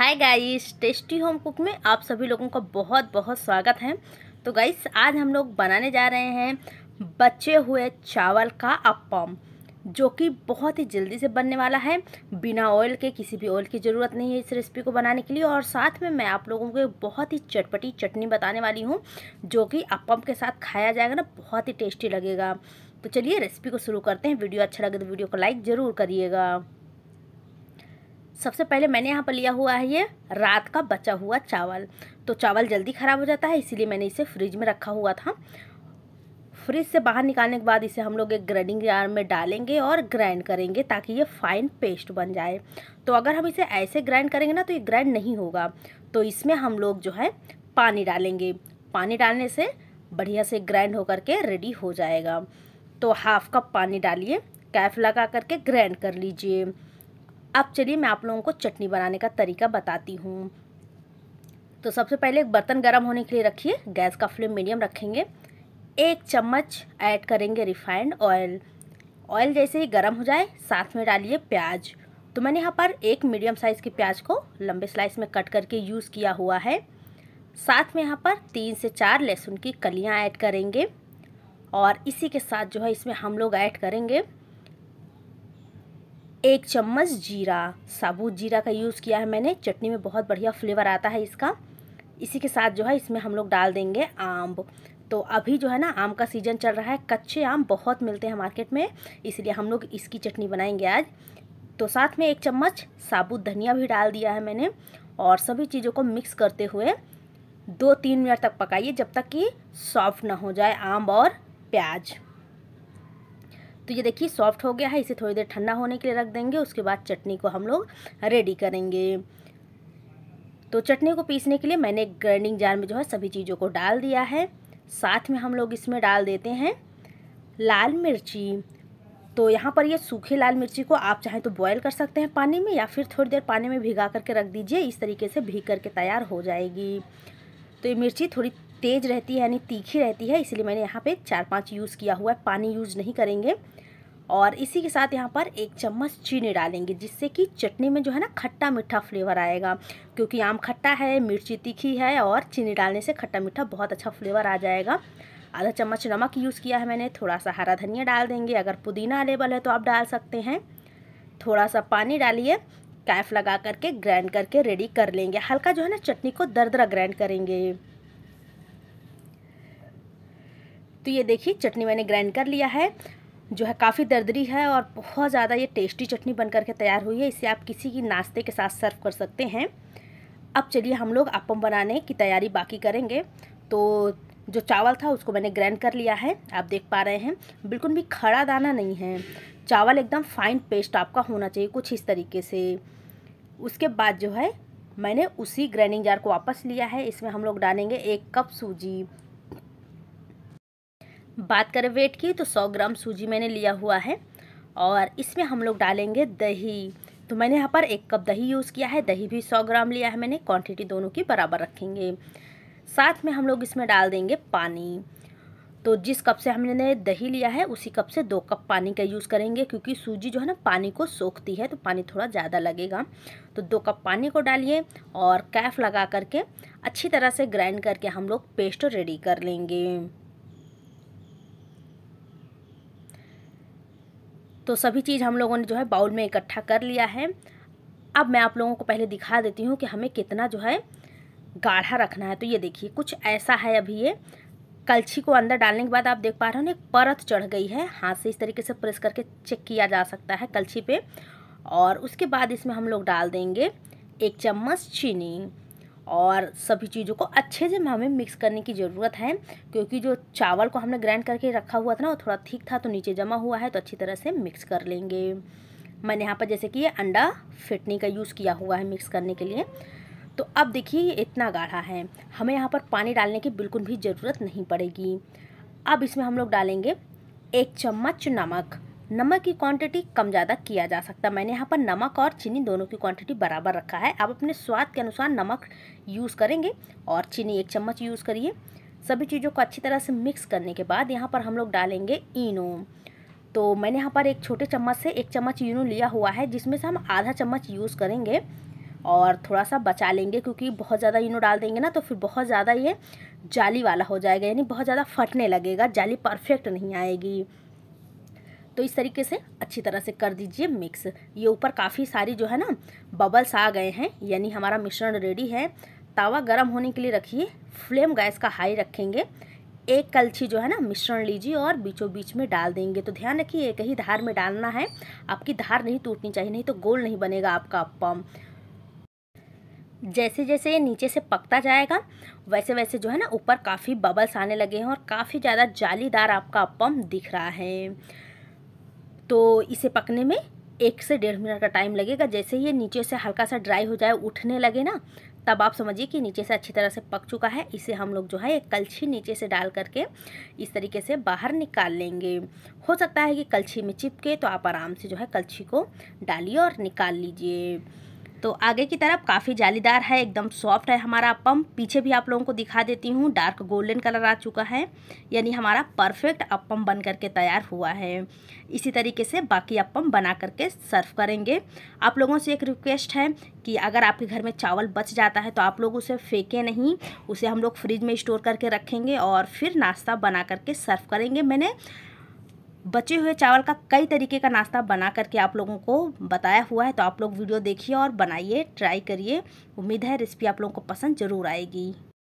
हाय guys tasty home cook में आप सभी लोगों का बहुत बहुत स्वागत है तो गाइस आज हम लोग बनाने जा रहे हैं बचे हुए चावल का अपम जो कि बहुत ही जल्दी से बनने वाला है बिना ऑयल के किसी भी ऑयल की ज़रूरत नहीं है इस रेसिपी को बनाने के लिए और साथ में मैं आप लोगों को बहुत ही चटपटी चटनी बताने वाली हूँ जो कि अपम के साथ खाया जाएगा ना बहुत ही टेस्टी लगेगा तो चलिए रेसिपी को शुरू करते हैं वीडियो अच्छा लगे तो वीडियो को लाइक ज़रूर करिएगा सबसे पहले मैंने यहाँ पर लिया हुआ है ये रात का बचा हुआ चावल तो चावल जल्दी ख़राब हो जाता है इसीलिए मैंने इसे फ्रिज में रखा हुआ था फ्रिज से बाहर निकालने के बाद इसे हम लोग एक ग्राइंडिंग जार में डालेंगे और ग्राइंड करेंगे ताकि ये फाइन पेस्ट बन जाए तो अगर हम इसे ऐसे ग्राइंड करेंगे ना तो ये ग्राइंड नहीं होगा तो इसमें हम लोग जो है पानी डालेंगे पानी डालने से बढ़िया से ग्राइंड होकर के रेडी हो जाएगा तो हाफ कप पानी डालिए कैफ लगा करके ग्राइंड कर लीजिए अब चलिए मैं आप लोगों को चटनी बनाने का तरीका बताती हूँ तो सबसे पहले एक बर्तन गर्म होने के लिए रखिए गैस का फ्लेम मीडियम रखेंगे एक चम्मच ऐड करेंगे रिफाइंड ऑयल ऑयल जैसे ही गर्म हो जाए साथ में डालिए प्याज तो मैंने यहाँ पर एक मीडियम साइज़ के प्याज को लंबे स्लाइस में कट करके यूज़ किया हुआ है साथ में यहाँ पर तीन से चार लहसुन की कलियाँ ऐड करेंगे और इसी के साथ जो है इसमें हम लोग ऐड करेंगे एक चम्मच जीरा साबुत जीरा का यूज़ किया है मैंने चटनी में बहुत बढ़िया फ्लेवर आता है इसका इसी के साथ जो है इसमें हम लोग डाल देंगे आम तो अभी जो है ना आम का सीज़न चल रहा है कच्चे आम बहुत मिलते हैं मार्केट में इसलिए हम लोग इसकी चटनी बनाएंगे आज तो साथ में एक चम्मच साबुत धनिया भी डाल दिया है मैंने और सभी चीज़ों को मिक्स करते हुए दो तीन मिनट तक पकाइए जब तक कि सॉफ्ट ना हो जाए आम और प्याज तो ये देखिए सॉफ्ट हो गया है इसे थोड़ी देर ठंडा होने के लिए रख देंगे उसके बाद चटनी को हम लोग रेडी करेंगे तो चटनी को पीसने के लिए मैंने एक ग्राइंडिंग जार में जो है सभी चीज़ों को डाल दिया है साथ में हम लोग इसमें डाल देते हैं लाल मिर्ची तो यहाँ पर ये सूखे लाल मिर्ची को आप चाहें तो बॉयल कर सकते हैं पानी में या फिर थोड़ी देर पानी में भिगा करके रख दीजिए इस तरीके से भीग करके तैयार हो जाएगी तो ये मिर्ची थोड़ी तेज़ रहती है यानी तीखी रहती है इसलिए मैंने यहाँ पे चार पांच यूज़ किया हुआ है पानी यूज़ नहीं करेंगे और इसी के साथ यहाँ पर एक चम्मच चीनी डालेंगे जिससे कि चटनी में जो है ना खट्टा मीठा फ्लेवर आएगा क्योंकि आम खट्टा है मिर्ची तीखी है और चीनी डालने से खट्टा मीठा बहुत अच्छा फ्लेवर आ जाएगा आधा चम्मच नमक यूज़ किया है मैंने थोड़ा सा हरा धनिया डाल देंगे अगर पुदीना अवेलेबल है तो आप डाल सकते हैं थोड़ा सा पानी डालिए कैफ लगा करके ग्राइंड करके रेडी कर लेंगे हल्का जो है ना चटनी को दरदरा ग्राइंड करेंगे तो ये देखिए चटनी मैंने ग्राइंड कर लिया है जो है काफ़ी दर्दरी है और बहुत ज़्यादा ये टेस्टी चटनी बन करके तैयार हुई है इसे आप किसी की नाश्ते के साथ सर्व कर सकते हैं अब चलिए हम लोग अपम बनाने की तैयारी बाकी करेंगे तो जो चावल था उसको मैंने ग्राइंड कर लिया है आप देख पा रहे हैं बिल्कुल भी खड़ा दाना नहीं है चावल एकदम फाइन पेस्ट आपका होना चाहिए कुछ इस तरीके से उसके बाद जो है मैंने उसी ग्राइंडिंग जार को वापस लिया है इसमें हम लोग डालेंगे एक कप सूजी बात करें वेट की तो सौ ग्राम सूजी मैंने लिया हुआ है और इसमें हम लोग डालेंगे दही तो मैंने यहाँ पर एक कप दही यूज़ किया है दही भी सौ ग्राम लिया है मैंने क्वांटिटी दोनों की बराबर रखेंगे साथ में हम लोग इसमें डाल देंगे पानी तो जिस कप से हमने दही लिया है उसी कप से दो कप पानी का यूज़ करेंगे क्योंकि सूजी जो है ना पानी को सोखती है तो पानी थोड़ा ज़्यादा लगेगा तो दो कप पानी को डालिए और कैफ लगा करके अच्छी तरह से ग्राइंड करके हम लोग पेस्ट रेडी कर लेंगे तो सभी चीज़ हम लोगों ने जो है बाउल में इकट्ठा कर लिया है अब मैं आप लोगों को पहले दिखा देती हूँ कि हमें कितना जो है गाढ़ा रखना है तो ये देखिए कुछ ऐसा है अभी ये कलछी को अंदर डालने के बाद आप देख पा रहे हो ना एक परत चढ़ गई है हाथ से इस तरीके से प्रेस करके चेक किया जा सकता है कलछी पे और उसके बाद इसमें हम लोग डाल देंगे एक चम्मच चीनी और सभी चीज़ों को अच्छे से हमें मिक्स करने की ज़रूरत है क्योंकि जो चावल को हमने ग्राइंड करके रखा हुआ था ना वो थोड़ा ठीक था तो नीचे जमा हुआ है तो अच्छी तरह से मिक्स कर लेंगे मैंने यहाँ पर जैसे कि ये अंडा फिटनी का यूज़ किया हुआ है मिक्स करने के लिए तो अब देखिए ये इतना गाढ़ा है हमें यहाँ पर पानी डालने की बिल्कुल भी ज़रूरत नहीं पड़ेगी अब इसमें हम लोग डालेंगे एक चम्मच नमक नमक की क्वांटिटी कम ज़्यादा किया जा सकता है मैंने यहाँ पर नमक और चीनी दोनों की क्वांटिटी बराबर रखा है आप अपने स्वाद के अनुसार नमक यूज़ करेंगे और चीनी एक चम्मच यूज़ करिए सभी चीज़ों को अच्छी तरह से मिक्स करने के बाद यहाँ पर हम लोग डालेंगे इनो तो मैंने यहाँ पर एक छोटे चम्मच से एक चम्मच इनो लिया हुआ है जिसमें से हम आधा चम्मच यूज़ करेंगे और थोड़ा सा बचा लेंगे क्योंकि बहुत ज़्यादा इनो डाल देंगे ना तो फिर बहुत ज़्यादा ये जाली वाला हो जाएगा यानी बहुत ज़्यादा फटने लगेगा जाली परफेक्ट नहीं आएगी तो इस तरीके से अच्छी तरह से कर दीजिए मिक्स ये ऊपर काफ़ी सारी जो है ना बबल्स आ गए हैं यानी हमारा मिश्रण रेडी है तावा गर्म होने के लिए रखिए फ्लेम गैस का हाई रखेंगे एक कलछी जो है ना मिश्रण लीजिए और बीचों बीच में डाल देंगे तो ध्यान रखिए एक ही धार में डालना है आपकी धार नहीं टूटनी चाहिए नहीं तो गोल नहीं बनेगा आपका अपम जैसे जैसे ये नीचे से पकता जाएगा वैसे वैसे जो है ना ऊपर काफ़ी बबल्स आने लगे हैं और काफ़ी ज़्यादा जालीदार आपका अपम दिख रहा है तो इसे पकने में एक से डेढ़ मिनट का टाइम लगेगा जैसे ये नीचे से हल्का सा ड्राई हो जाए उठने लगे ना तब आप समझिए कि नीचे से अच्छी तरह से पक चुका है इसे हम लोग जो है एक कलछी नीचे से डाल करके इस तरीके से बाहर निकाल लेंगे हो सकता है कि कलछी में चिपके तो आप आराम से जो है कलछी को डालिए और निकाल लीजिए तो आगे की तरफ काफ़ी जालीदार है एकदम सॉफ्ट है हमारा अपम पीछे भी आप लोगों को दिखा देती हूँ डार्क गोल्डन कलर आ चुका है यानी हमारा परफेक्ट अपम बन करके तैयार हुआ है इसी तरीके से बाकी अपम बना करके सर्व करेंगे आप लोगों से एक रिक्वेस्ट है कि अगर आपके घर में चावल बच जाता है तो आप लोग उसे फेंकें नहीं उसे हम लोग फ्रिज में स्टोर करके रखेंगे और फिर नाश्ता बना करके सर्व करेंगे मैंने बचे हुए चावल का कई तरीके का नाश्ता बना करके आप लोगों को बताया हुआ है तो आप लोग वीडियो देखिए और बनाइए ट्राई करिए उम्मीद है रेसिपी आप लोगों को पसंद ज़रूर आएगी